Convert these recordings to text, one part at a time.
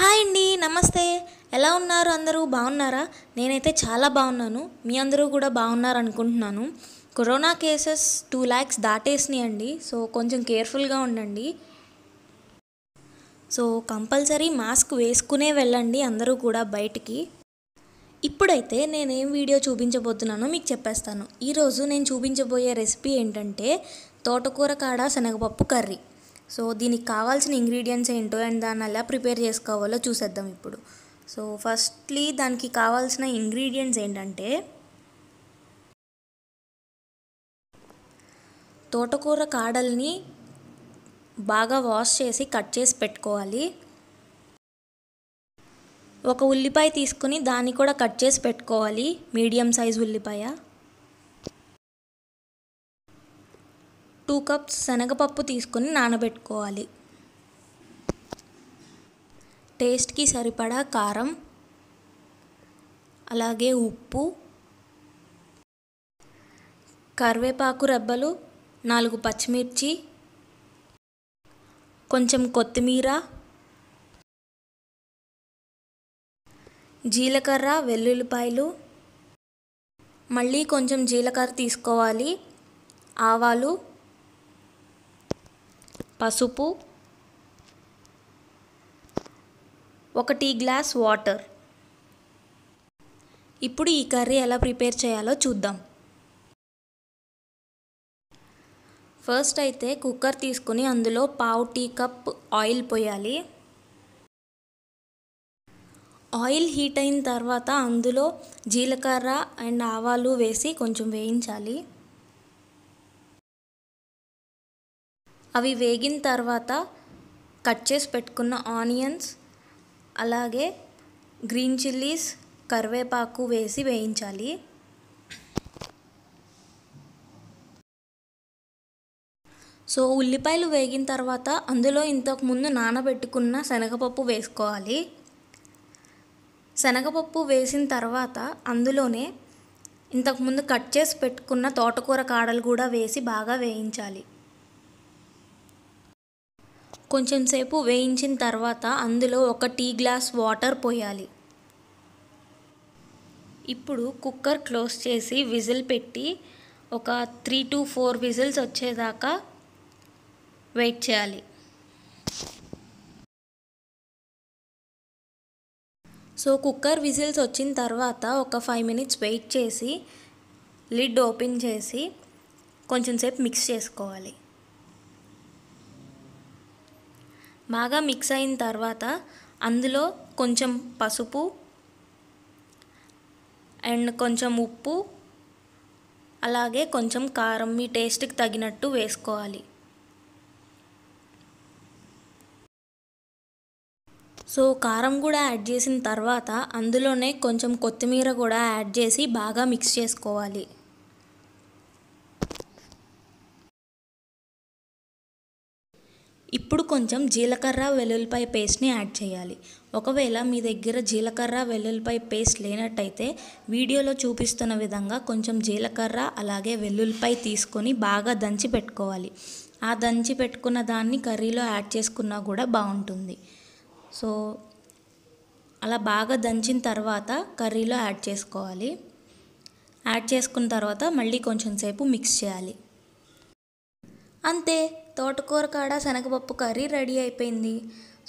hi అండి నమస్తే ఎలా ఉన్నారు అందరూ బాగున్నారా నేనైతే చాలా బాగున్నాను మీ అందరూ కూడా బాగున్నారు అనుకుంటున్నాను కరోనా కేసెస్ టూ ల్యాక్స్ దాటేసినాయండి సో కొంచెం కేర్ఫుల్గా ఉండండి సో కంపల్సరీ మాస్క్ వేసుకునే వెళ్ళండి అందరూ కూడా బయటికి ఇప్పుడైతే నేనేం వీడియో చూపించబోతున్నానో మీకు చెప్పేస్తాను ఈరోజు నేను చూపించబోయే రెసిపీ ఏంటంటే తోటకూర కాడ శనగపప్పు కర్రీ సో దీనికి కావాల్సిన ఇంగ్రీడియంట్స్ ఏంటో అండ్ దాన్ని ఎలా ప్రిపేర్ చేసుకోవాలో చూసేద్దాం ఇప్పుడు సో ఫస్ట్లీ దానికి కావాల్సిన ఇంగ్రీడియంట్స్ ఏంటంటే తోటకూర కాడల్ని బాగా వాష్ చేసి కట్ చేసి పెట్టుకోవాలి ఒక ఉల్లిపాయ తీసుకుని దాన్ని కూడా కట్ చేసి పెట్టుకోవాలి మీడియం సైజ్ ఉల్లిపాయ టూ కప్స్ శనగపప్పు తీసుకొని నానబెట్టుకోవాలి టేస్ట్కి సరిపడా కారం అలాగే ఉప్పు కరివేపాకు రెబ్బలు నాలుగు పచ్చిమిర్చి కొంచెం కొత్తిమీర జీలకర్ర వెల్లుల్లిపాయలు మళ్ళీ కొంచెం జీలకర్ర తీసుకోవాలి ఆవాలు పసుపు ఒక టీ గ్లాస్ వాటర్ ఇప్పుడు ఈ కర్రీ ఎలా ప్రిపేర్ చేయాలో చూద్దాం ఫస్ట్ అయితే కుక్కర్ తీసుకుని అందులో పావు టీ కప్ ఆయిల్ పోయాలి ఆయిల్ హీట్ అయిన తర్వాత అందులో జీలకర్ర అండ్ ఆవాలు వేసి కొంచెం వేయించాలి అవి వేగిన తర్వాత కట్ చేసి పెట్టుకున్న ఆనియన్స్ అలాగే గ్రీన్ చిల్లీస్ కరివేపాకు వేసి వేయించాలి సో ఉల్లిపాయలు వేగిన తర్వాత అందులో ఇంతకుముందు నానబెట్టుకున్న శనగపప్పు వేసుకోవాలి శనగపప్పు వేసిన తర్వాత అందులోనే ఇంతకుముందు కట్ చేసి పెట్టుకున్న తోటకూర కాడలు కూడా వేసి బాగా వేయించాలి కొంచెం సేపు వేయించిన తర్వాత అందులో ఒక టీ గ్లాస్ వాటర్ పోయాలి ఇప్పుడు కుక్కర్ క్లోజ్ చేసి విజిల్ పెట్టి ఒక త్రీ టు ఫోర్ విజిల్స్ వచ్చేదాకా వెయిట్ చేయాలి సో కుక్కర్ విజిల్స్ వచ్చిన తర్వాత ఒక ఫైవ్ మినిట్స్ వెయిట్ చేసి లిడ్ ఓపెన్ చేసి కొంచెం సేపు మిక్స్ చేసుకోవాలి బాగా మిక్స్ అయిన తర్వాత అందులో కొంచెం పసుపు అండ్ కొంచెం ఉప్పు అలాగే కొంచెం కారం మీ టేస్ట్కి తగినట్టు వేసుకోవాలి సో కారం కూడా యాడ్ చేసిన తర్వాత అందులోనే కొంచెం కొత్తిమీర కూడా యాడ్ చేసి బాగా మిక్స్ చేసుకోవాలి ఇప్పుడు కొంచెం జీలకర్ర వెల్లుల్లిపాయ పేస్ట్ని యాడ్ చేయాలి ఒకవేళ మీ దగ్గర జీలకర్ర వెల్లుల్లిపాయ పేస్ట్ లేనట్టయితే వీడియోలో చూపిస్తున్న విధంగా కొంచెం జీలకర్ర అలాగే వెల్లుల్లిపాయ తీసుకొని బాగా దంచి పెట్టుకోవాలి ఆ దంచి పెట్టుకున్న దాన్ని కర్రీలో యాడ్ చేసుకున్నా కూడా బాగుంటుంది సో అలా బాగా దంచిన తర్వాత కర్రీలో యాడ్ చేసుకోవాలి యాడ్ చేసుకున్న తర్వాత మళ్ళీ కొంచెం సేపు మిక్స్ చేయాలి అంతే తోటకూర కాడ శనగపప్పు కర్రీ రెడీ అయిపోయింది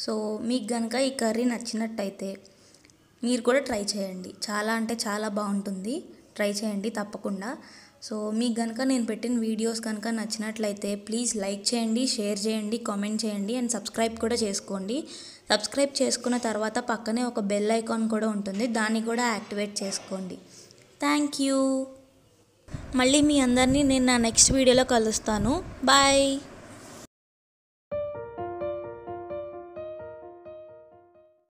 సో మీకు కనుక ఈ కర్రీ నచ్చినట్టయితే మీరు కూడా ట్రై చేయండి చాలా అంటే చాలా బాగుంటుంది ట్రై చేయండి తప్పకుండా సో మీకు కనుక నేను పెట్టిన వీడియోస్ కనుక నచ్చినట్లయితే ప్లీజ్ లైక్ చేయండి షేర్ చేయండి కామెంట్ చేయండి అండ్ సబ్స్క్రైబ్ కూడా చేసుకోండి సబ్స్క్రైబ్ చేసుకున్న తర్వాత పక్కనే ఒక బెల్ ఐకాన్ కూడా ఉంటుంది దాన్ని కూడా యాక్టివేట్ చేసుకోండి థ్యాంక్ యూ మళ్ళీ మీ అందరినీ నేను నా నెక్స్ట్ వీడియోలో కలుస్తాను బాయ్